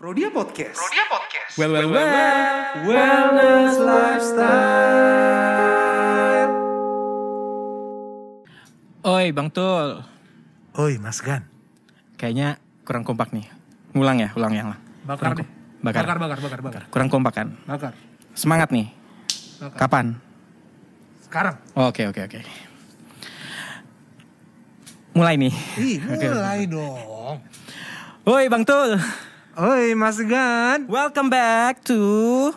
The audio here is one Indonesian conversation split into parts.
Rodia Podcast. Rodia Podcast. Well, well, well, well, wellness lifestyle. Oi, Bang Tul. Oi, Mas Gan. Kayaknya kurang kompak nih. Ngulang ya, ulang yang lah. Bakar, kurang, bakar. bakar, bakar, bakar, bakar. Kurang kompak kan? Bakar. Semangat nih. Bakar. Kapan? Sekarang. Oh, oke, oke, oke. Mulai nih. Ih, mulai dong. Woi Bang Tul. Oi Mas Gan Welcome back to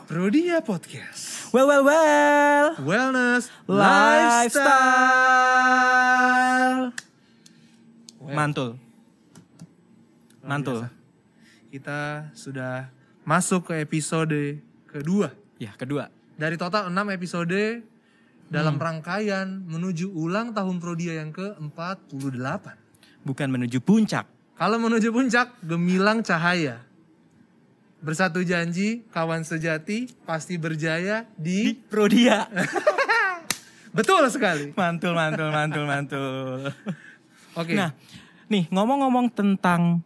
Rodia Podcast Well well well Wellness Lifestyle well. Mantul Mantul Kita sudah masuk ke episode kedua Ya kedua Dari total 6 episode dalam hmm. rangkaian menuju ulang tahun Prodia yang ke-48. Bukan menuju puncak. Kalau menuju puncak, gemilang cahaya. Bersatu janji, kawan sejati pasti berjaya di, di Prodia. Betul sekali. Mantul, mantul, mantul, mantul. Oke. Okay. Nah, nih ngomong-ngomong tentang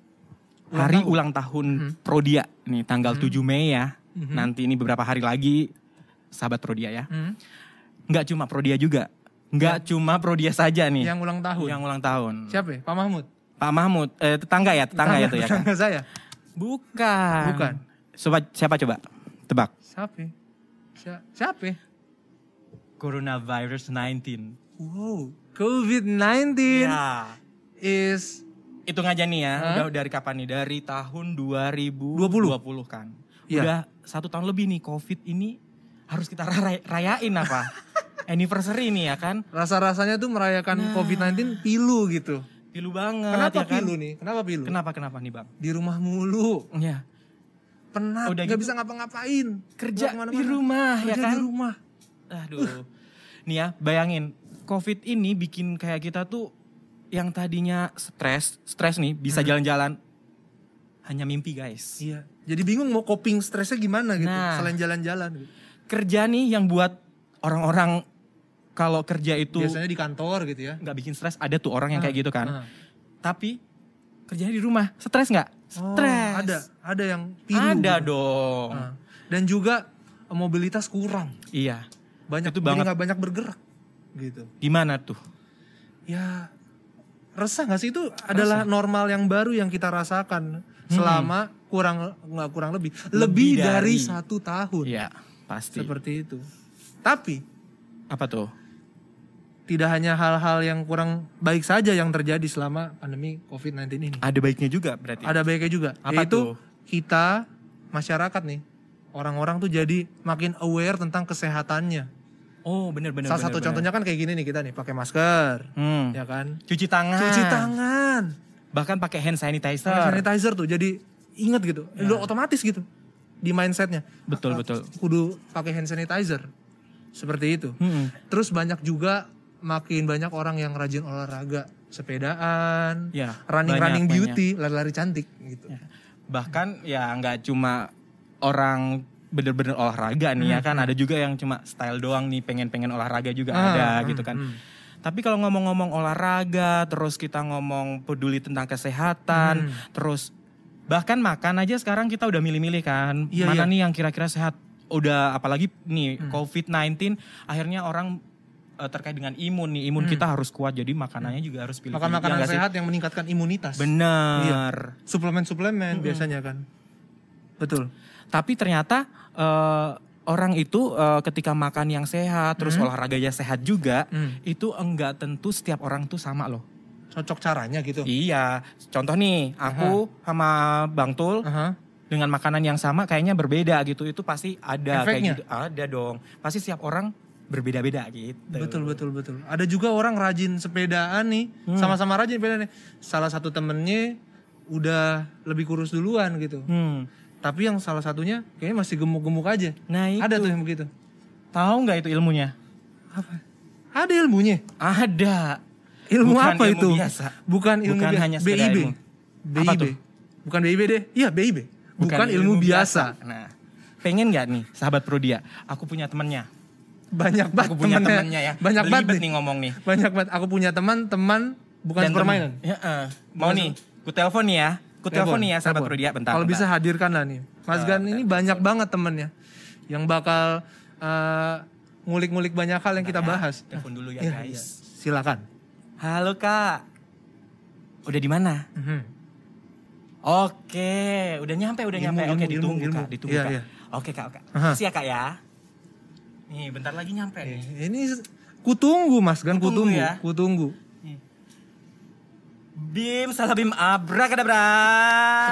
ulang hari tahun. ulang tahun hmm. Prodia nih tanggal hmm. 7 Mei ya. Hmm. Nanti ini beberapa hari lagi sahabat Prodia ya. Hmm. Nggak cuma Prodia juga. Nggak ya. cuma Prodia saja nih. Yang ulang tahun. Yang ulang tahun. Siapa ya? Pak Mahmud. Pak Mahmud, eh, tetangga ya, tetangga, tetangga ya ya. Tetangga saya. Bukan. Bukan. Sobat, siapa coba? Tebak. Siapa? Siapa? Coronavirus 19. Wow, COVID-19 ya. is itu aja nih ya, huh? udah dari kapan nih? Dari tahun 2020 20. kan. Ya. Udah satu tahun lebih nih COVID ini harus kita ray rayain apa? Anniversary ini ya kan. Rasa-rasanya tuh merayakan nah. COVID-19 pilu gitu. Pilu banget. Kenapa ya kan? pilu kan? nih? Kenapa pilu? Kenapa kenapa nih, Bang? Di rumah mulu. Ya penat udah gak gitu, bisa ngapa-ngapain kerja mana -mana. di rumah ya kerja ya kan di rumah aduh nih ya bayangin covid ini bikin kayak kita tuh yang tadinya stres stres nih bisa hmm. jalan-jalan hanya mimpi guys iya jadi bingung mau coping stresnya gimana gitu nah, selain jalan-jalan gitu. kerja nih yang buat orang-orang kalau kerja itu biasanya di kantor gitu ya nggak bikin stres ada tuh orang yang nah, kayak ah, gitu kan nah. tapi kerjanya di rumah stres nggak oh, stres oh, ada ada yang tidur ada dong nah, dan juga eh, mobilitas kurang iya banyak itu banget nggak banyak bergerak gitu gimana tuh ya resah nggak sih itu resah. adalah normal yang baru yang kita rasakan hmm. selama kurang nggak kurang lebih lebih, lebih dari, dari satu tahun ya pasti seperti itu tapi apa tuh tidak hanya hal-hal yang kurang baik saja yang terjadi selama pandemi COVID-19 ini. Ada baiknya juga berarti. Ada baiknya juga. Apa Yaitu tuh? kita masyarakat nih, orang-orang tuh jadi makin aware tentang kesehatannya. Oh, benar-benar. Salah bener, satu bener. contohnya kan kayak gini nih kita nih, pakai masker, hmm. ya kan? Cuci tangan. Cuci tangan. Bahkan pakai hand sanitizer. Hand sanitizer tuh jadi inget gitu. Ya. Lo otomatis gitu di mindsetnya. Betul, betul. Kudu pakai hand sanitizer. Seperti itu. Hmm. Terus banyak juga makin banyak orang yang rajin olahraga, sepedaan, ya, running-running running beauty, lari-lari cantik gitu. Ya. Bahkan ya nggak cuma orang bener-bener olahraga nih ya hmm, ya kan ada juga yang cuma style doang nih pengen-pengen olahraga juga ah, ada hmm, gitu kan. Hmm. Tapi kalau ngomong-ngomong olahraga, terus kita ngomong peduli tentang kesehatan, hmm. terus bahkan makan aja sekarang kita udah milih-milih kan. Iya, mana iya. nih yang kira-kira sehat. Udah apalagi nih hmm. COVID-19 akhirnya orang uh, terkait dengan imun nih. Imun hmm. kita harus kuat jadi makanannya juga harus pilih. Makan makanan yang sehat yang meningkatkan imunitas. Benar. Iya. Suplemen-suplemen hmm. biasanya kan. Betul. Tapi ternyata uh, orang itu uh, ketika makan yang sehat, terus hmm. olahraganya sehat juga, hmm. itu enggak tentu setiap orang tuh sama loh cocok caranya gitu. Iya, contoh nih, aku Aha. sama Bang Tul Aha. dengan makanan yang sama kayaknya berbeda gitu. Itu pasti ada Efeknya. kayak gitu. Ada dong. Pasti setiap orang berbeda-beda gitu. Betul betul betul. Ada juga orang rajin sepedaan nih, hmm. sama-sama hmm. rajin sepedaan nih. Salah satu temennya udah lebih kurus duluan gitu. Hmm. Tapi yang salah satunya kayaknya masih gemuk-gemuk aja. Nah itu. Ada tuh yang begitu. Tahu nggak itu ilmunya? Apa? Ada ilmunya? Ada. Ilmu Bukan apa ilmu itu? Biasa. Bukan ilmu Bukan biasa. hanya BIB. Ilmu. BIB. Apa tuh? Bukan BIB deh. Iya BIB. Bukan, Bukan ilmu, ilmu biasa. biasa. Nah, pengen nggak nih sahabat Prodia? Aku punya temennya banyak banget aku punya temennya, ya. Banyak banget nih. nih ngomong nih. Banyak banget. Aku punya teman, teman bukan Dan permainan. Ya, uh, mau nih, ku telepon nih ya. Ku telepon nih ya sahabat ya bentar. Kalau bisa hadirkan lah nih. Mas eh, Gan ini banyak banget temennya yang bakal ngulik eh, ngulik-ngulik banyak hal yang kita ya. bahas. Ya, telepon dulu ya, ya guys. Ya. Silakan. Halo Kak. Udah di mana? Mm -hmm. Oke, udah nyampe, udah ilmu, nyampe. Ilmu, Oke, ditunggu ilmu, Kak, ditunggu yeah, Kak. Yeah. Oke Kak, oke. Siap Kak ya. Nih, bentar lagi nyampe nih. Iya, ini kutunggu Mas kan kutunggu, kutunggu. Ya? kutunggu. Bim, salah Bim, abrakadabra.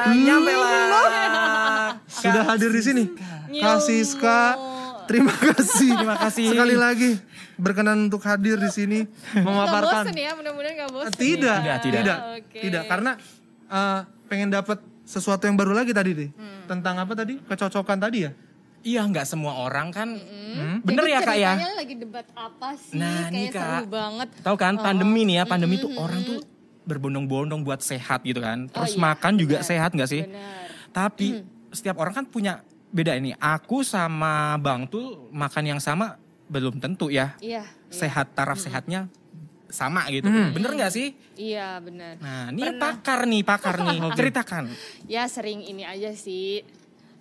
Hmm. Nyampe lah. Sudah hadir di sini. Kasih Kasiska. Terima kasih. Terima kasih. Sekali lagi berkenan untuk hadir di sini memaparkan. ya, mudah-mudahan gak bosen. Ya. Tidak, tidak, tidak. Tidak, okay. tidak. karena uh, pengen dapat sesuatu yang baru lagi tadi deh. Hmm. Tentang apa tadi? Kecocokan tadi ya? Iya nggak semua orang kan. Mm-hmm. Bener ya kak ya. lagi debat apa sih? Nah, Kayak nih, kak, seru banget. Tahu kan pandemi nih ya oh, pandemi mm-hmm. tuh orang tuh berbondong-bondong buat sehat gitu kan. Oh Terus oh, iya, makan bener. juga sehat nggak sih? Bener. Tapi mm. setiap orang kan punya beda ini. Aku sama Bang tuh makan yang sama belum tentu ya. Iya. Sehat taraf mm sehatnya sama gitu. Hmm. Bener nggak sih? Iya bener. Nah ini Pernah. pakar nih pakar nih ceritakan. Ya sering ini aja sih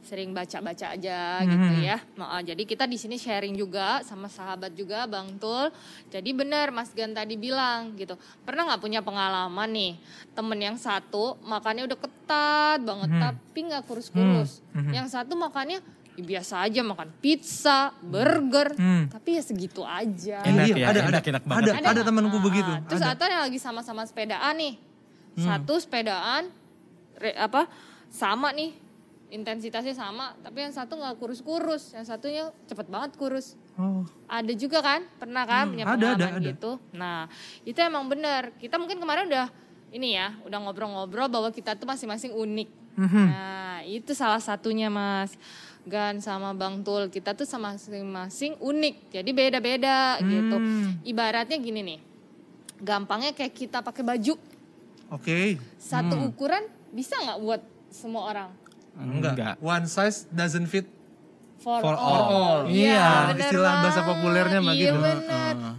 sering baca-baca aja hmm. gitu ya. Nah, jadi kita di sini sharing juga sama sahabat juga Bang Tul. Jadi benar Mas Gan tadi bilang gitu. Pernah nggak punya pengalaman nih temen yang satu makannya udah ketat banget hmm tapi nggak kurus-kurus. hmm, hmm. Yang satu makannya ya biasa aja makan pizza, hmm. burger, hmm. tapi ya segitu aja. Enak iya, ya, ada, enak, enak banget. Ada, ada, ada temanku nah, begitu. Terus ada. atau yang lagi sama-sama sepedaan nih, hmm. satu sepedaan, re, apa sama nih intensitasnya sama tapi yang satu nggak kurus-kurus yang satunya cepet banget kurus oh. ada juga kan pernah kan hmm, punya pengalaman ada, ada, gitu nah itu emang benar kita mungkin kemarin udah ini ya udah ngobrol-ngobrol bahwa kita tuh masing-masing unik mm-hmm. nah itu salah satunya mas Gan sama Bang Tul kita tuh sama masing-masing unik jadi beda-beda gitu. hmm. gitu ibaratnya gini nih gampangnya kayak kita pakai baju oke okay. satu hmm. ukuran bisa nggak buat semua orang Enggak. One size doesn't fit for, for all. all. Iya, yeah, iya, istilah bahasa populernya mbak iya, gitu.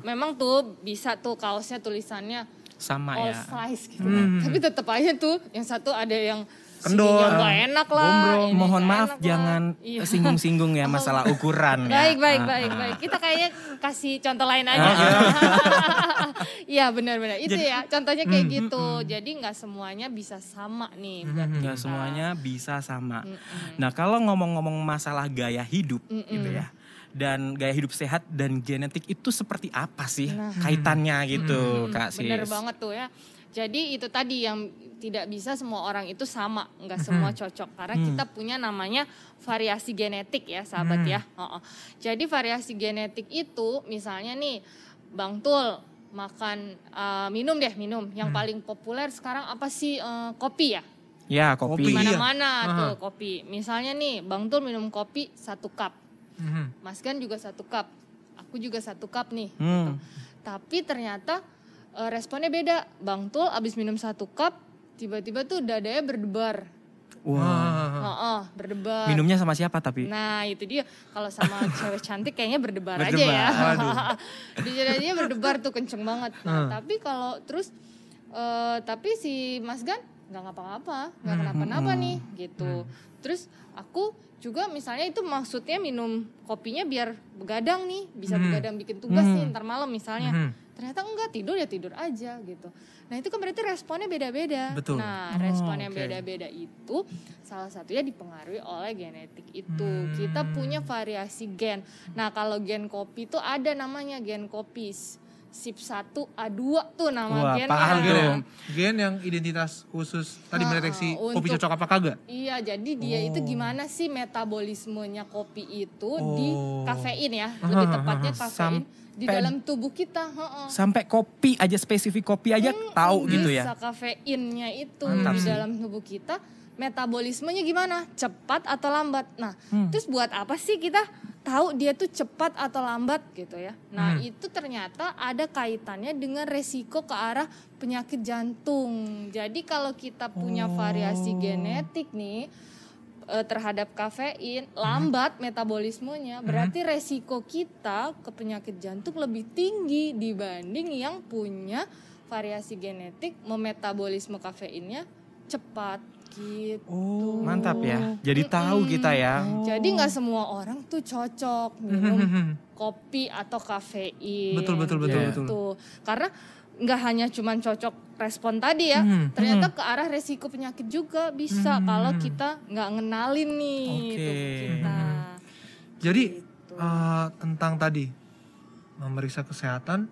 Memang tuh bisa tuh kaosnya tulisannya sama all ya. size gitu. Mm. Tapi tetap aja tuh yang satu ada yang kendor gak enak lah gombrong mohon maaf jangan iya. singgung-singgung ya masalah ukuran ya. baik baik ah, baik ah. baik kita kayaknya kasih contoh lain aja ah, iya benar-benar itu jadi, ya contohnya kayak mm, gitu mm, mm. jadi nggak semuanya bisa sama nih hmm, nggak semuanya bisa sama mm, mm. nah kalau ngomong-ngomong masalah gaya hidup mm, mm. gitu ya dan gaya hidup sehat dan genetik itu seperti apa sih nah. kaitannya hmm. gitu hmm, kak Sis. Bener banget tuh ya. Jadi itu tadi yang tidak bisa semua orang itu sama, nggak semua cocok karena hmm. kita mm. punya namanya variasi genetik ya, sahabat hmm. ya. Oh, oh. Jadi variasi genetik itu misalnya nih Bang Tul makan uh, minum deh, minum. Yang hmm. paling populer sekarang apa sih uh, kopi ya? Ya, kopi. Mana-mana iya. tuh uh kopi. Misalnya nih, Bang Tul minum kopi satu cup. hmm. Mas Gan juga satu cup. Aku juga satu cup nih. Hmm. Gitu. Tapi ternyata uh, responnya beda. Bang Tul abis minum satu cup, tiba-tiba tuh dadanya berdebar. Wah. Wow. Oh, oh, berdebar. Minumnya sama siapa tapi? Nah itu dia. Kalau sama cewek cantik kayaknya berdebar, berdebar. aja ya. Di berdebar tuh kenceng banget. Nah, hmm. Tapi kalau terus, uh, tapi si Mas Gan nggak ngapa-ngapa, nggak hmm, kenapa-napa hmm, hmm. nih gitu. Hmm. Terus aku juga misalnya itu maksudnya minum kopinya biar begadang nih bisa hmm. begadang bikin tugas hmm. nih ntar malam misalnya hmm. ternyata enggak tidur ya tidur aja gitu nah itu kan berarti responnya beda-beda Betul. nah respon yang oh, beda-beda itu salah satunya dipengaruhi oleh genetik itu hmm. kita punya variasi gen nah kalau gen kopi itu ada namanya gen kopis SIP 1 A2 tuh nama Wah, gen Paham gitu ya. Gen yang identitas khusus tadi ah, mendeteksi kopi cocok apa kagak? Iya, jadi dia oh. itu gimana sih metabolismenya kopi itu oh. di kafein ya, lebih tepatnya kafein. Sam di dalam tubuh kita. Sampai kopi aja spesifik kopi aja hmm, tahu gitu ya. Bisa kafeinnya itu hmm. di dalam tubuh kita metabolismenya gimana cepat atau lambat nah hmm. terus buat apa sih kita tahu dia tuh cepat atau lambat gitu ya nah hmm. itu ternyata ada kaitannya dengan resiko ke arah penyakit jantung jadi kalau kita punya oh. variasi genetik nih eh, terhadap kafein hmm. lambat hmm. metabolismenya berarti hmm. resiko kita ke penyakit jantung lebih tinggi dibanding yang punya variasi genetik memetabolisme kafeinnya cepat Gitu. Oh, mantap ya. Jadi mm -mm. tahu kita ya. Jadi nggak semua orang tuh cocok minum kopi atau kafein. Betul betul betul yeah. Gitu. betul. Karena nggak hanya cuman cocok respon tadi ya, hmm, ternyata hmm. ke arah resiko penyakit juga bisa hmm, kalau kita nggak ngenalin nih okay. Gitu, hmm. Jadi gitu. uh, tentang tadi memeriksa kesehatan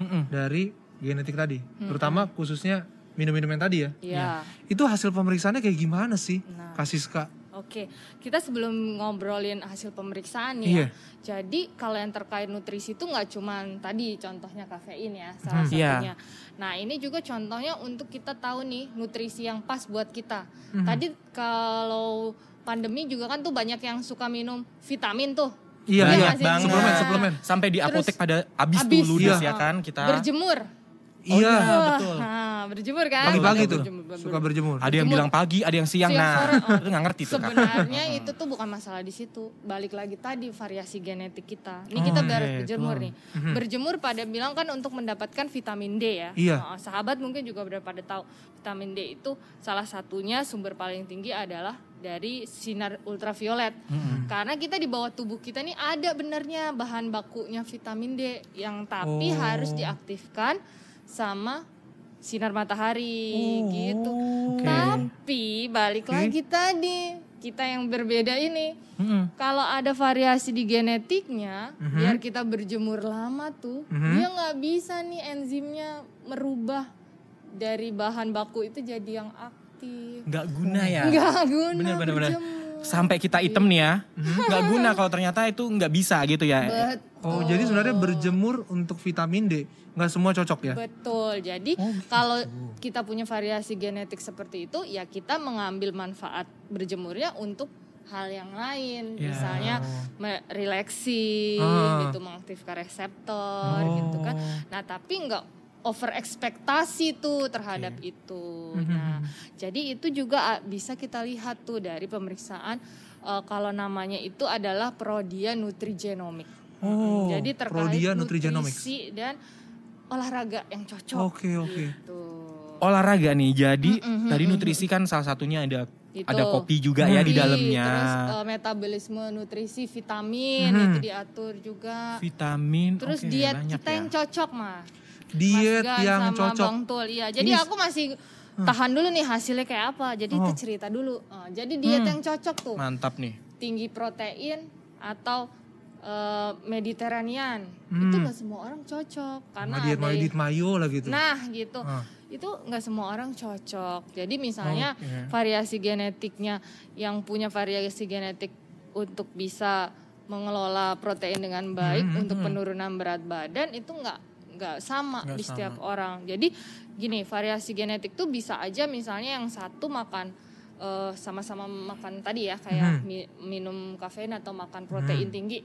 hmm. dari genetik tadi, hmm. terutama khususnya minum-minum yang tadi ya. Iya. iya. Itu hasil pemeriksaannya kayak gimana sih? Nah. Kasih Siska? Oke, kita sebelum ngobrolin hasil pemeriksaan ya. Iya. Jadi kalau yang terkait nutrisi itu nggak cuman tadi contohnya kafein ya salah hmm. Iya. satunya. Iya. Nah ini juga contohnya untuk kita tahu nih nutrisi yang pas buat kita. hmm Tadi kalau pandemi juga kan tuh banyak yang suka minum vitamin tuh. Iya, iya, iya. banget. Suplemen, nah, suplemen. Sampai di apotek Terus, pada habis, dulu iya. ya kan kita. Berjemur. Oh, iya, betul. Nah, berjemur kan? Pagi-pagi tuh. Berjemur. Suka berjemur. Ada yang bilang pagi, ada yang siang. nah, itu nggak ngerti tuh. Sebenarnya itu tuh bukan masalah di situ. Balik lagi tadi variasi genetik kita. Ini kita harus oh, iya, iya, berjemur nih. Mm-hmm. Berjemur pada bilang kan untuk mendapatkan vitamin D ya. Iya. Oh, sahabat mungkin juga udah pada tahu vitamin D itu salah satunya sumber paling tinggi adalah dari sinar ultraviolet. Hmm. Karena kita di bawah tubuh kita nih ada benarnya bahan bakunya vitamin D yang tapi oh. harus diaktifkan sama sinar matahari oh, gitu. Okay. Tapi balik okay. lagi tadi kita yang berbeda ini, mm-hmm. kalau ada variasi di genetiknya, mm-hmm. biar kita berjemur lama tuh, mm-hmm. dia nggak bisa nih enzimnya merubah dari bahan baku itu jadi yang aktif. Nggak guna ya? Nggak guna. Bener bener sampai kita item nih ya mhm. nggak guna kalau ternyata itu nggak bisa gitu ya Betul. oh jadi sebenarnya berjemur untuk vitamin D nggak semua cocok ya betul jadi oh, gitu. kalau kita punya variasi genetik seperti itu ya kita mengambil manfaat berjemurnya untuk hal yang lain yeah. misalnya relaksi ah. gitu mengaktifkan reseptor oh. gitu kan oh. nah tapi nggak over ekspektasi tuh terhadap okay. itu. Mhm, nah, mm-hmm. jadi itu juga ah, bisa kita lihat tuh dari pemeriksaan uh, kalau namanya itu adalah prodia nutrigenomik. Oh, jadi terkait prodia nutrisi dan olahraga yang cocok. Oke, okay, oke. Okay. Gitu. Olahraga nih. Jadi mm-hmm. tadi mhm. nutrisi kan salah satunya ada itu. ada kopi juga kopi, ya di dalamnya. Terus uh, metabolisme nutrisi vitamin hmm. itu diatur juga. Vitamin. Terus okay, diet kita ya. yang cocok mah diet Mas yang cocok. Bang Tul. Iya, jadi Ini... aku masih tahan dulu nih hasilnya kayak apa. Jadi oh. itu cerita dulu. Uh, jadi diet hmm. yang cocok tuh. Mantap nih. Tinggi protein atau uh, Mediterranean. Hmm. Itu gak semua orang cocok karena nah, diet ada diet mayo lah gitu. Nah, gitu. Ah. Itu nggak semua orang cocok. Jadi misalnya oh, yeah. variasi genetiknya yang punya variasi genetik untuk bisa mengelola protein dengan baik hmm, untuk hmm. penurunan berat badan itu nggak nggak sama gak di sama. setiap orang. Jadi gini variasi genetik tuh bisa aja misalnya yang satu makan eh, sama-sama uh, makan tadi ya kayak hmm. mi minum kafein atau makan protein hmm. tinggi.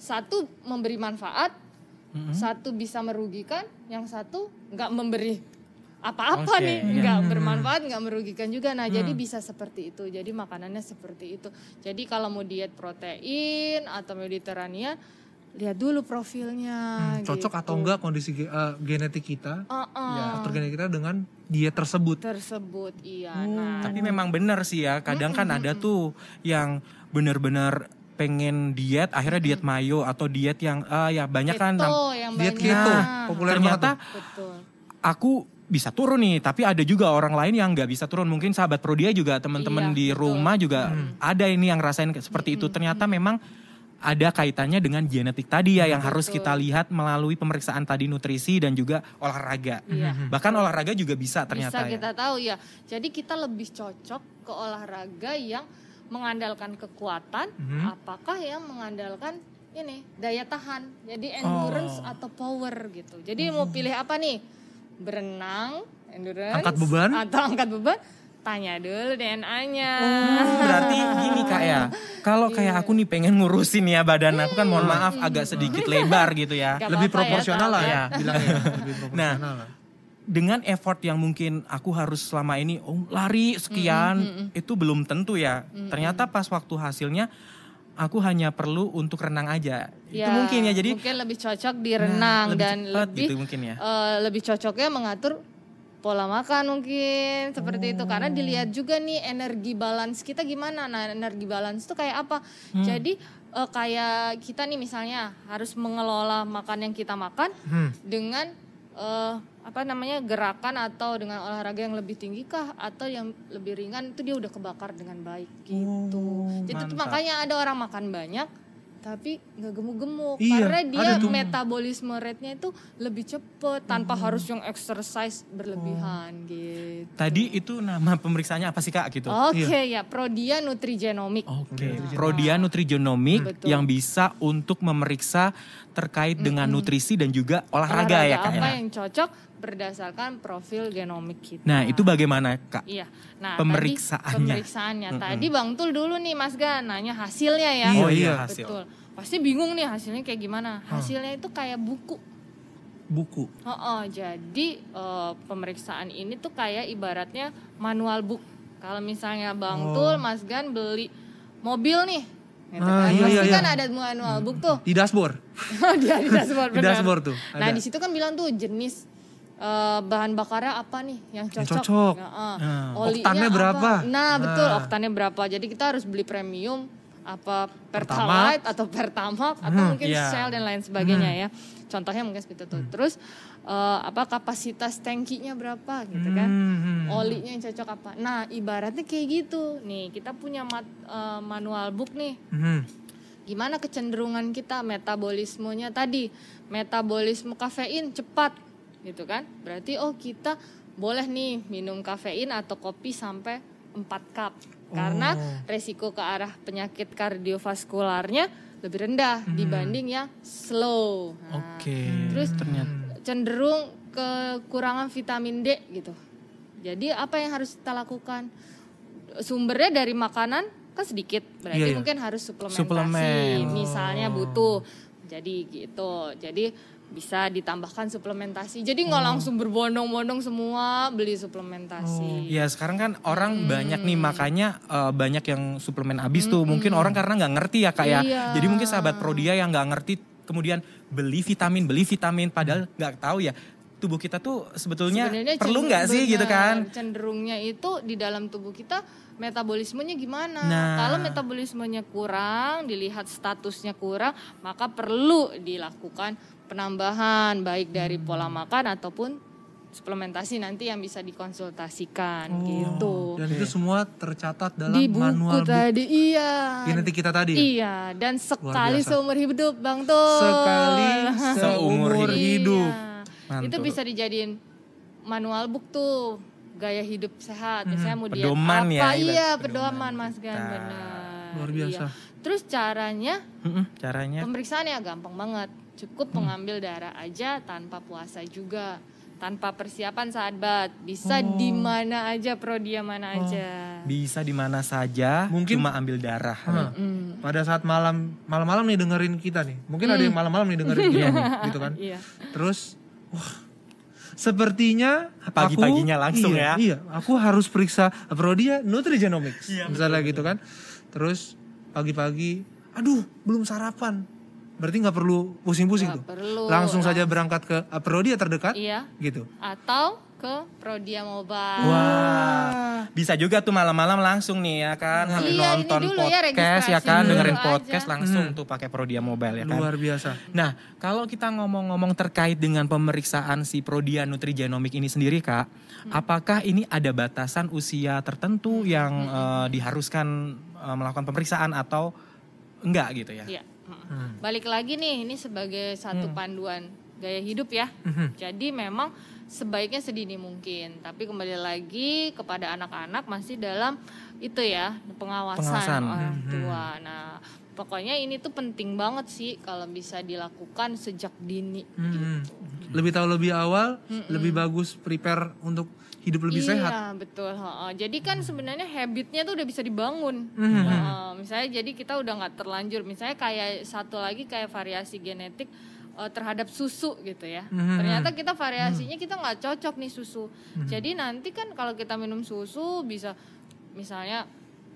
Satu memberi manfaat, hmm. satu bisa merugikan, yang satu nggak memberi apa-apa okay. nih hmm. nggak hmm. bermanfaat nggak merugikan juga nah hmm. jadi bisa seperti itu jadi makanannya seperti itu jadi kalau mau diet protein atau mediterania lihat dulu profilnya hmm, gitu. cocok gitu. atau enggak kondisi uh, genetik kita uh -uh. ya genetik kita dengan dia tersebut tersebut iya hmm. nah, tapi nah. memang benar sih ya kadang kan ada tuh yang benar-benar pengen diet akhirnya diet mayo atau diet yang uh, ya banyak kan yang diet banyak. keto nah, populer ternyata Betul. aku bisa turun nih tapi ada juga orang lain yang nggak bisa turun mungkin sahabat prodia juga teman-teman iya, di betul. rumah juga hmm. ada ini yang rasain seperti itu ternyata hmm. memang ada kaitannya dengan genetik tadi ya yang Betul. harus kita lihat melalui pemeriksaan tadi nutrisi dan juga olahraga. Ya. Bahkan olahraga juga bisa ternyata. Bisa ya. kita ya. tahu ya. Jadi kita lebih cocok ke olahraga yang mengandalkan kekuatan hmm apakah yang mengandalkan ini daya tahan. Jadi endurance oh. atau power gitu. Jadi hmm. mau mhm. pilih apa nih? Berenang, endurance, angkat beban atau angkat beban tanya dulu DNA-nya. Oh, berarti gini kak ya, kalau iya. kayak aku nih pengen ngurusin ya badan aku kan mohon iya. maaf agak sedikit iya. lebar gitu ya. Gak lebih ya, proporsional ya, lah ya, ya, ya. Lebih proporsional nah, dengan effort yang mungkin aku harus selama ini oh lari sekian mm, mm, itu belum tentu ya. Mm, Ternyata pas waktu hasilnya aku hanya perlu untuk renang aja. Ya, itu mungkin ya. Jadi mungkin lebih cocok di nah, renang nah, dan gitu lebih gitu mungkin ya. Uh, lebih cocoknya mengatur pola makan mungkin seperti oh. itu karena hmm. dilihat juga nih energi balance kita gimana nah energi balance itu kayak apa hmm. jadi uh, kayak kita nih misalnya harus mengelola makan yang kita makan hmm. dengan uh, apa namanya gerakan atau dengan olahraga yang lebih tinggi kah atau yang lebih ringan itu dia udah kebakar dengan baik gitu oh, jadi itu makanya ada orang makan banyak tapi nggak gemuk-gemuk iya, karena dia metabolisme rate-nya itu lebih cepet tanpa hmm. harus yang exercise berlebihan oh. gitu. Tadi itu nama pemeriksaannya apa sih Kak gitu? Oke okay, iya. ya, Prodia Nutrigenomik. Oke. Okay. Prodia Nutrigenomik hmm. yang bisa untuk memeriksa terkait dengan mm -hmm. nutrisi dan juga olahraga, ya, olahraga ya kak. Apa ya? yang cocok berdasarkan profil genomik kita. Nah itu bagaimana kak? Iya. Nah pemeriksaannya. Tadi, pemeriksaannya. Mm -hmm. Tadi bang Tul dulu nih Mas Gan nanya hasilnya ya. Oh iya, iya hasil. Betul. Pasti bingung nih hasilnya kayak gimana. Ah. Hasilnya itu kayak buku. Buku. Oh, oh jadi uh, pemeriksaan ini tuh kayak ibaratnya manual book. Kalau misalnya bang oh. Tul Mas Gan beli mobil nih Gitu. Ah, kan iya, iya, iya. kan iya. ada manual book tuh. Di dashboard. Oh, di, di dashboard. di dashboard tuh. Nah, ada. Nah di situ kan bilang tuh jenis uh, bahan bakarnya apa nih yang cocok? Yang cocok. Nah, uh, nah. Oktannya apa? berapa? Nah, betul nah. oktannya berapa. Jadi kita harus beli premium apa pertalite atau pertamax hmm, atau mungkin yeah. shell dan lain sebagainya hmm. ya contohnya mungkin seperti itu hmm. terus uh, apa kapasitas tangkinya berapa gitu hmm, kan Oli hmm, hmm, olinya yang cocok apa nah ibaratnya kayak gitu nih kita punya mat, uh, manual book nih hmm. gimana kecenderungan kita metabolismenya tadi metabolisme kafein cepat gitu kan berarti oh kita boleh nih minum kafein atau kopi sampai 4 cup karena oh. resiko ke arah penyakit kardiovaskularnya lebih rendah hmm. dibanding yang slow. Nah, Oke. Okay. Terus ternyata cenderung kekurangan vitamin D gitu. Jadi apa yang harus kita lakukan? Sumbernya dari makanan kan sedikit, berarti yeah, yeah. mungkin harus suplementasi. Suplemen. Misalnya butuh. Oh. Jadi gitu. Jadi bisa ditambahkan suplementasi. Jadi nggak hmm. langsung berbondong-bondong semua beli suplementasi. Oh, iya, Ya sekarang kan orang hmm. banyak nih makanya uh, banyak yang suplemen habis hmm. tuh. Mungkin orang karena nggak ngerti ya kak ya. iya. ya. Jadi mungkin sahabat Prodia yang nggak ngerti kemudian beli vitamin, beli vitamin padahal hmm. nggak tahu ya tubuh kita tuh sebetulnya Sebenarnya perlu nggak sih gitu kan? Cenderungnya itu di dalam tubuh kita metabolismenya gimana? Nah. Kalau metabolismenya kurang, dilihat statusnya kurang, maka perlu dilakukan penambahan baik dari hmm. pola makan ataupun suplementasi nanti yang bisa dikonsultasikan oh, gitu. Dan itu semua tercatat dalam di buku manual tadi. Iya. Genetik kita tadi. Iya, dan sekali seumur hidup Bang tuh. Sekali seumur iya. hidup. Iya. Itu bisa dijadiin manual book tuh gaya hidup sehat. Hmm. Misalnya mau dia pedoman ya, apa? Ya, iya, pedoman, Mas Gan benar. Luar biasa. Iya. Terus caranya? Mm -mm, caranya. Pemeriksaannya gampang banget Cukup hmm. mengambil darah aja tanpa puasa juga, tanpa persiapan saat bat. Bisa oh. di mana aja prodi mana oh. aja. Bisa di mana saja, mungkin cuma ambil darah. Hmm. Hmm. Pada saat malam malam-malam nih dengerin kita nih. Mungkin hmm. ada yang hmm. malam-malam nih dengerin kita nih, gitu kan. Iya. Terus wah sepertinya pagi-paginya langsung iya, ya. Iya, aku harus periksa Prodia Nutrigenomics. Iya, misalnya gitu betul, gitu kan. Terus pagi-pagi, aduh, belum sarapan berarti nggak perlu pusing-pusing tuh. Perlu. Langsung saja berangkat ke eh, Prodia ya terdekat. Iya. Gitu. Atau ke Prodia Mobile. Wah, bisa juga tuh malam-malam langsung nih ya kan, nah, iya, nonton ya podcast ya, ya kan, dengerin podcast langsung hmm. tuh pakai Prodia Mobile ya Luar kan. Luar biasa. Nah, kalau kita ngomong-ngomong terkait dengan pemeriksaan si Prodia nutrigenomik ini sendiri Kak, hmm. apakah ini ada batasan usia tertentu yang hmm. uh, diharuskan uh, melakukan pemeriksaan atau enggak gitu ya? Iya hmm. balik lagi nih ini sebagai satu hmm. panduan gaya hidup ya hmm. jadi memang sebaiknya sedini mungkin tapi kembali lagi kepada anak-anak masih dalam itu ya pengawasan, pengawasan. orang hmm. tua hmm. nah pokoknya ini tuh penting banget sih kalau bisa dilakukan sejak dini hmm. gitu lebih tahu lebih awal, hmm. lebih bagus prepare untuk hidup lebih iya, sehat. Iya betul. Jadi kan sebenarnya habitnya tuh udah bisa dibangun. hmm nah, eh, misalnya jadi kita udah nggak terlanjur. Misalnya kayak satu lagi kayak variasi genetik eh, terhadap susu gitu ya. hmm Ternyata kita variasinya hmm. kita nggak cocok nih susu. hmm Jadi nanti kan kalau kita minum susu bisa misalnya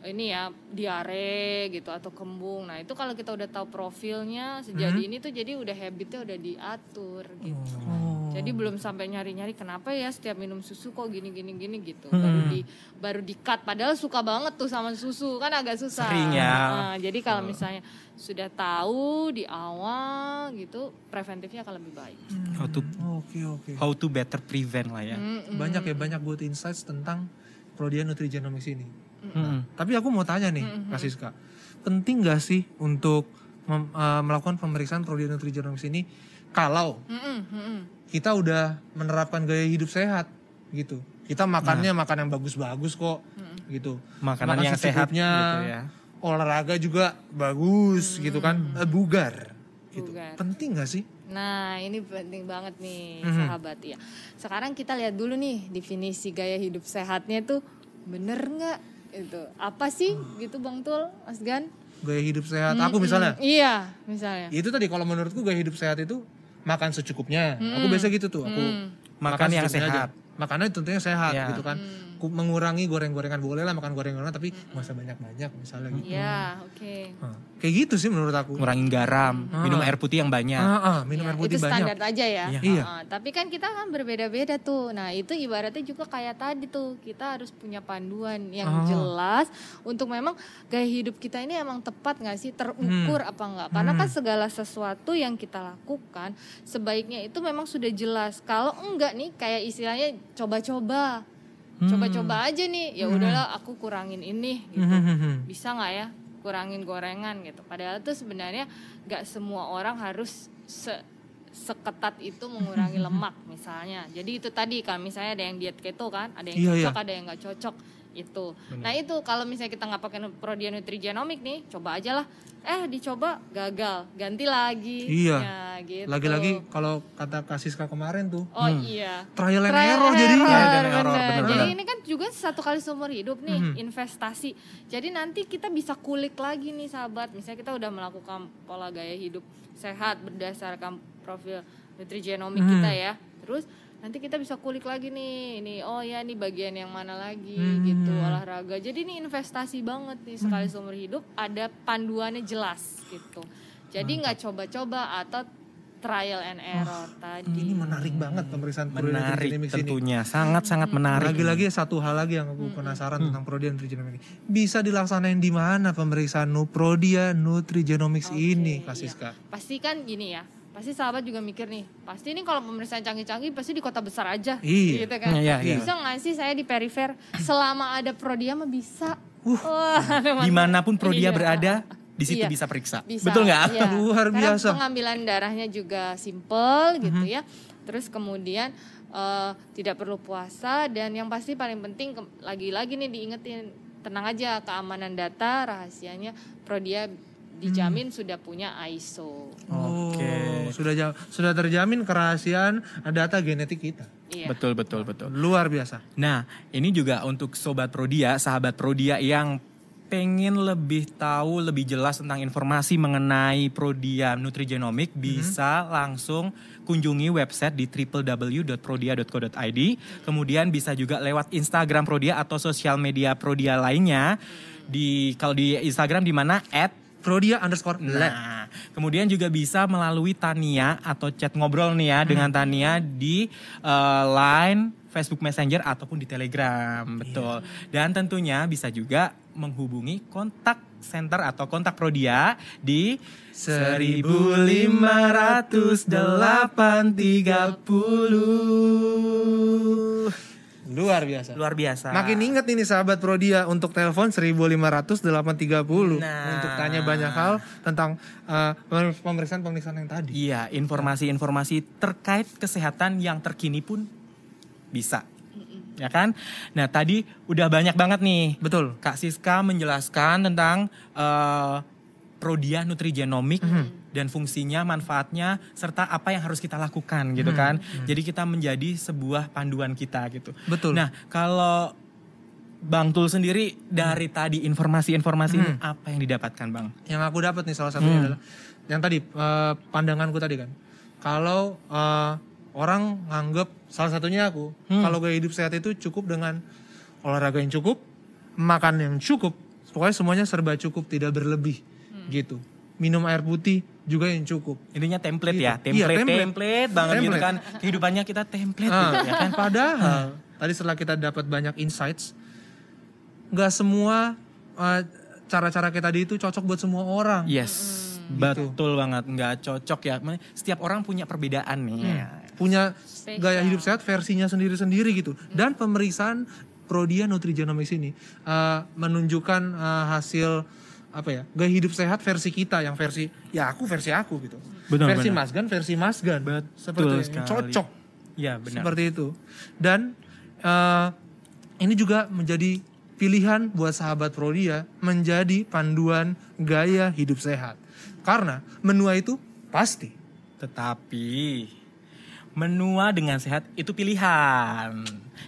ini ya diare gitu atau kembung. Nah itu kalau kita udah tahu profilnya sejadi hmm. ini tuh jadi udah habitnya udah diatur gitu. Oh. Jadi hmm. belum sampai nyari-nyari kenapa ya setiap minum susu kok gini-gini gini gitu. Hmm. Baru di baru di cut padahal suka banget tuh sama susu kan agak susah. Sering Nah, jadi kalau misalnya sudah tahu di awal gitu preventifnya akan lebih baik. Hmm. How to hmm, oke okay, oke. Okay. How to better prevent lah ya. Hmm, banyak ya banyak buat insights tentang Prodia Nutrigenomics ini. Hmm. Nah, tapi aku mau tanya nih hmm. Kak Penting gak sih untuk uh, melakukan pemeriksaan prodi nutrigenomics ini kalau mm -mm, mm kita udah menerapkan gaya hidup sehat gitu kita makannya nah. makan yang bagus-bagus kok mm. gitu makanan Makan yang sehatnya gitu ya olahraga juga bagus mm -hmm. gitu kan uh, bugar gitu penting gak sih Nah, ini penting banget nih, mm -hmm. sahabat ya. Sekarang kita lihat dulu nih definisi gaya hidup sehatnya tuh bener nggak? Itu apa sih? Gitu Bang Tul, Mas Gan? gaya hidup sehat. Mm, aku misalnya. Mm, iya, misalnya. Itu tadi kalau menurutku gaya hidup sehat itu makan secukupnya. Mm, aku biasa gitu tuh, aku makan, makan yang sehat. Aja. Makannya tentunya sehat yeah. gitu kan. Mm mengurangi goreng-gorengan boleh lah makan goreng-gorengan tapi nggak usah banyak-banyak misalnya gitu. Iya, oke. Okay. kayak gitu sih menurut aku. Ngurangin garam, ah. minum air putih yang banyak. Ah, ah, minum ya, air putih itu banyak. Itu standar aja ya. Iya. iya. Tapi kan kita kan berbeda-beda tuh. Nah, itu ibaratnya juga kayak tadi tuh kita harus punya panduan yang ah. jelas untuk memang gaya hidup kita ini emang tepat nggak sih terukur hmm. apa nggak Karena kan hmm. kan segala sesuatu yang kita lakukan sebaiknya itu memang sudah jelas. Kalau enggak nih kayak istilahnya coba-coba coba-coba hmm. aja nih ya hmm. udahlah aku kurangin ini gitu hmm, bisa nggak ya kurangin gorengan gitu padahal tuh sebenarnya nggak semua orang harus se seketat itu mengurangi lemak misalnya jadi itu tadi kan misalnya ada yang diet keto kan ada yang yeah, cocok yeah. ada yang nggak cocok itu. Benar. Nah itu kalau misalnya kita nggak pakai Prodia nutrigenomik nih, coba aja lah. Eh dicoba gagal, ganti lagi. Iya. Ya, gitu. Lagi-lagi kalau kata Kasiska kemarin tuh. Oh hmm. iya. Trial and error, error jadinya. Trial and error. Jadi ini kan juga satu kali seumur hidup nih hmm. investasi. Jadi nanti kita bisa kulik lagi nih sahabat. Misalnya kita udah melakukan pola gaya hidup sehat berdasarkan profil nutrigenomik hmm. kita ya. Terus nanti kita bisa kulik lagi nih ini oh ya ini bagian yang mana lagi hmm. gitu olahraga jadi ini investasi banget nih sekali hmm. seumur hidup ada panduannya jelas gitu jadi nggak coba-coba atau trial and error oh, tadi ini menarik banget pemeriksaan menarik ini. tentunya sangat sangat hmm. menarik lagi-lagi satu hal lagi yang aku hmm. penasaran hmm. tentang prodi dan bisa dilaksanain di mana pemeriksaan nu prodia nutrigenomics okay, ini Kasiska iya. pasti kan gini ya pasti sahabat juga mikir nih pasti ini kalau pemeriksaan canggih-canggih pasti di kota besar aja iya. gitu kan iya, iya. bisa nggak sih saya di perifer selama ada prodia mah bisa uh, Wah, dimanapun prodia iya. berada di situ iya. bisa periksa bisa, betul nggak iya. luar Karena biasa pengambilan darahnya juga simple gitu mm -hmm. ya terus kemudian uh, tidak perlu puasa dan yang pasti paling penting lagi-lagi nih diingetin tenang aja keamanan data rahasianya prodia dijamin hmm. sudah punya ISO. Oke. Okay. Sudah sudah terjamin kerahasiaan data genetik kita. Iya. Betul betul betul. Luar biasa. Nah, ini juga untuk sobat Prodia, sahabat Prodia yang pengen lebih tahu lebih jelas tentang informasi mengenai Prodia Nutrigenomic mhm. bisa mm-hmm. langsung kunjungi website di www.prodia.co.id kemudian bisa juga lewat Instagram Prodia atau sosial media Prodia lainnya di kalau di Instagram di mana at Prodia underscore lab. Nah, kemudian juga bisa melalui Tania atau chat ngobrol nih ya hmm. dengan Tania di uh, line Facebook Messenger ataupun di Telegram, iya. betul. Dan tentunya bisa juga menghubungi kontak center atau kontak Prodia di 1530. Luar biasa. Luar biasa. Makin inget ini sahabat Prodia untuk telepon 1500 nah. untuk tanya banyak hal tentang uh, eh, pemeriksaan-pemeriksaan yang tadi. Iya, informasi-informasi terkait kesehatan yang terkini pun bisa. Ya kan? Nah, tadi udah banyak banget nih. Betul. Kak Siska menjelaskan tentang uh, prodia nutrigenomik mm -hmm. dan fungsinya, manfaatnya serta apa yang harus kita lakukan gitu mm -hmm. kan. Mm -hmm. Jadi kita menjadi sebuah panduan kita gitu. Betul. Nah, kalau Bang Tul sendiri dari hmm. tadi informasi-informasi hmm. ini mhm. apa yang didapatkan Bang? Yang aku dapat nih salah satunya hmm. adalah yang tadi uh, pandanganku tadi kan. Kalau uh, orang nganggep salah satunya aku, hmm. kalau gaya hidup sehat itu cukup dengan olahraga yang cukup, makan yang cukup, pokoknya semuanya serba cukup, tidak berlebih hmm. gitu minum air putih juga yang cukup. Intinya template gitu. ya, template, iya, template, template banget gitu template. gitu kan. Kehidupannya kita template nah, gitu ya ah, kan. Padahal ah. tadi setelah kita dapat banyak insights, nggak semua cara eh, cara-cara kita di itu cocok buat semua orang. Yes. Hmm. Gitu. Betul banget, nggak cocok ya. Setiap orang punya perbedaan nih. Hmm. Ya. Punya Spesial. gaya hidup sehat versinya sendiri-sendiri gitu. Hmm. Dan pemeriksaan Prodia Nutrigenomics ini uh, menunjukkan uh, hasil apa ya gaya hidup sehat versi kita yang versi ya aku versi aku gitu benar, versi benar. Mas versi Masgan Betul seperti sekali. cocok ya benar seperti itu dan uh, ini juga menjadi pilihan buat sahabat Prodia ya, menjadi panduan gaya hidup sehat karena menua itu pasti tetapi menua dengan sehat itu pilihan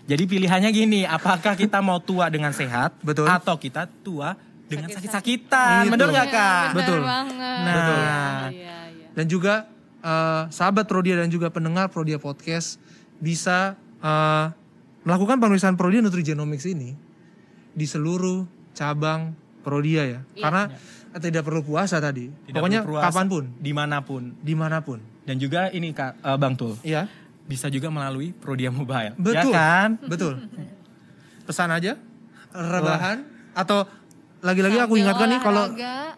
jadi pilihannya gini apakah kita mau tua dengan sehat betul atau kita tua dengan sakit-sakitan. Gitu. Benar nggak iya, kak? Betul. Banget. Iya, nah, Betul. Ya, ya. dan juga uh, sahabat Prodia dan juga pendengar Prodia Podcast bisa uh, melakukan pemeriksaan Prodia Nutrigenomics ini di seluruh cabang Prodia ya. ya. Karena ya. tidak perlu puasa tadi. Tidak Pokoknya puasa, kapanpun, dimanapun, dimanapun. Dan juga ini kak uh, Bang Tul. Iya. Bisa juga melalui Prodia Mobile. Ya Betul ya kan? Betul. Pesan aja rebahan Wah. atau lagi-lagi aku ingatkan nih kalau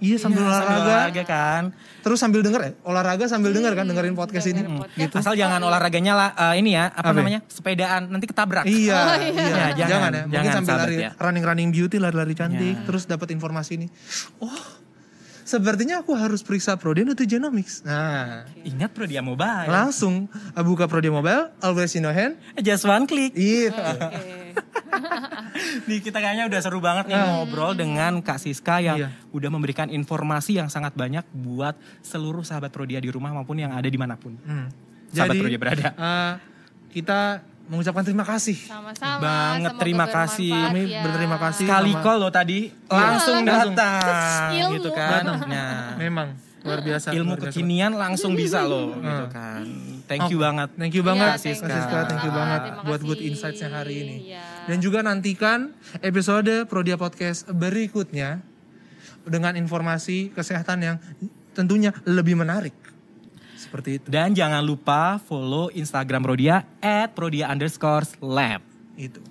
iya sambil ya, olahraga sambil olahraga kan terus sambil denger ya olahraga sambil denger kan iya, dengerin podcast denger ini podcast. gitu asal jangan olahraganya lah uh, ini ya apa, Ape? namanya sepedaan nanti ketabrak iya, oh, iya. iya ya, jangan, jangan ya mungkin jangan, sambil lari ya. running running beauty lari-lari cantik ya. terus dapat informasi ini oh sepertinya aku harus periksa Prodi atau Genomics. Nah, ingat Prodi Mobile. Langsung buka Prodi Mobile, always in your hand. Just one click. Iya. Gitu. Okay. Nih kita kayaknya udah seru banget nih iya. ngobrol dengan Kak Siska yang iya. udah memberikan informasi yang sangat banyak buat seluruh sahabat Prodia di rumah maupun yang ada dimanapun. Hmm. Jadi, sahabat Prodia berada. Uh, kita mengucapkan terima kasih. Sama-sama. Banget Semoga terima kasih. Kami ya. berterima kasih. Sekali sama... call lo tadi iya, langsung ya, datang ilmu. gitu kan. Nah, memang luar biasa. Ilmu luar biasa. kekinian langsung bisa lo hmm. gitu kan. Thank oh, you oh, banget. Thank you banget ya, Siska. Siska, thank you banget buat good insights hari ini. Ya. Dan juga nantikan episode Prodia Podcast berikutnya dengan informasi kesehatan yang tentunya lebih menarik. Seperti itu. Dan jangan lupa follow Instagram Prodia at Prodia underscore lab. Itu.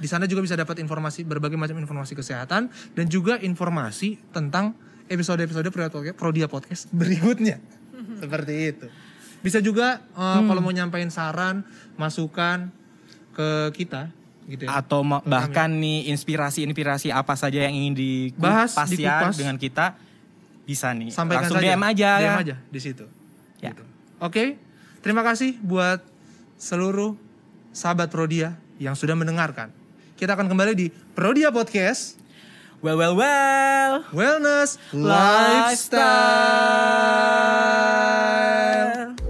Di sana juga bisa dapat informasi berbagai macam informasi kesehatan dan juga informasi tentang episode-episode Prodia Podcast berikutnya. Seperti itu. Bisa juga uh, hmm. kalau mau nyampain saran, masukan ke kita gitu ya. Atau ya? bahkan nih inspirasi-inspirasi apa saja yang ingin dibahas Bahas, ya dengan kita bisa nih. Sampaikan Langsung saja. DM aja. Ya. DM aja di situ. Ya. Gitu. Oke. Okay. Terima kasih buat seluruh sahabat Prodia yang sudah mendengarkan. Kita akan kembali di Prodia Podcast. Well, well, well. Wellness lifestyle. lifestyle.